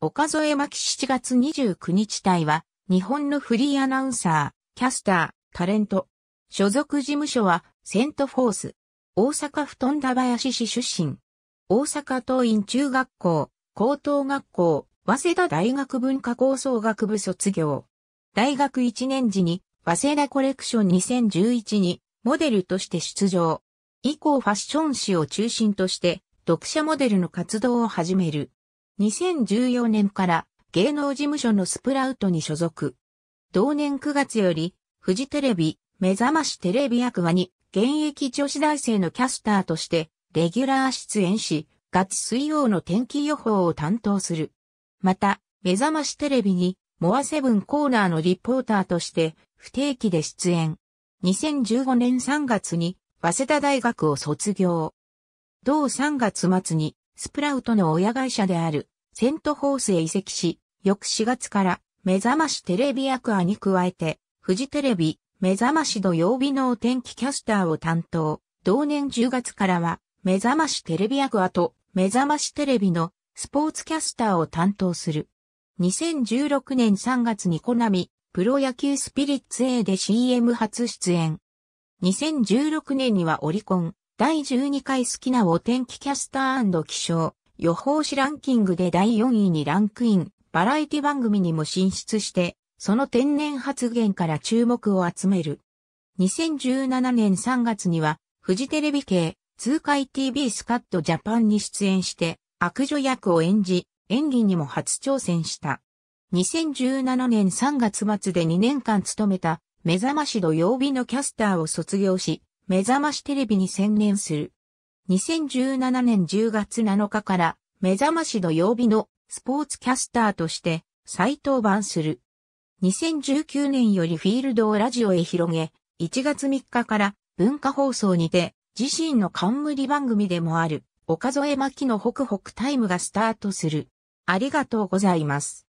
岡添真希7月29日隊は、日本のフリーアナウンサー、キャスター、タレント。所属事務所は、セントフォース。大阪府富田林市出身。大阪桐蔭中学校、高等学校、早稲田大学文化構想学部卒業。大学1年時に、早稲田コレクション2011に、モデルとして出場。以降ファッション誌を中心として、読者モデルの活動を始める。2014年から芸能事務所のスプラウトに所属。同年9月より、フジテレビ、目覚ましテレビ役話に、現役女子大生のキャスターとして、レギュラー出演し、ガチ水曜の天気予報を担当する。また、目覚ましテレビに、モアセブンコーナーのリポーターとして、不定期で出演。2015年3月に、早稲田大学を卒業。同3月末に、スプラウトの親会社であるセントホースへ移籍し、翌4月から目覚ましテレビアクアに加えて、フジテレビ、目覚まし土曜日のお天気キャスターを担当。同年10月からは、目覚ましテレビアクアと目覚ましテレビのスポーツキャスターを担当する。2016年3月にコナミ、プロ野球スピリッツ A で CM 初出演。2016年にはオリコン、第12回好きなお天気キャスター気象予報士ランキングで第4位にランクイン、バラエティ番組にも進出して、その天然発言から注目を集める。2017年3月には、フジテレビ系、通海 TV スカットジャパンに出演して、悪女役を演じ、演技にも初挑戦した。2017年3月末で2年間務めた、目覚まし土曜日のキャスターを卒業し、目覚ましテレビに専念する。2017年10月7日から目覚まし土曜日のスポーツキャスターとして再登板する。2019年よりフィールドをラジオへ広げ、1月3日から文化放送にて自身の冠番組でもある岡添真希のホクホクタイムがスタートする。ありがとうございます。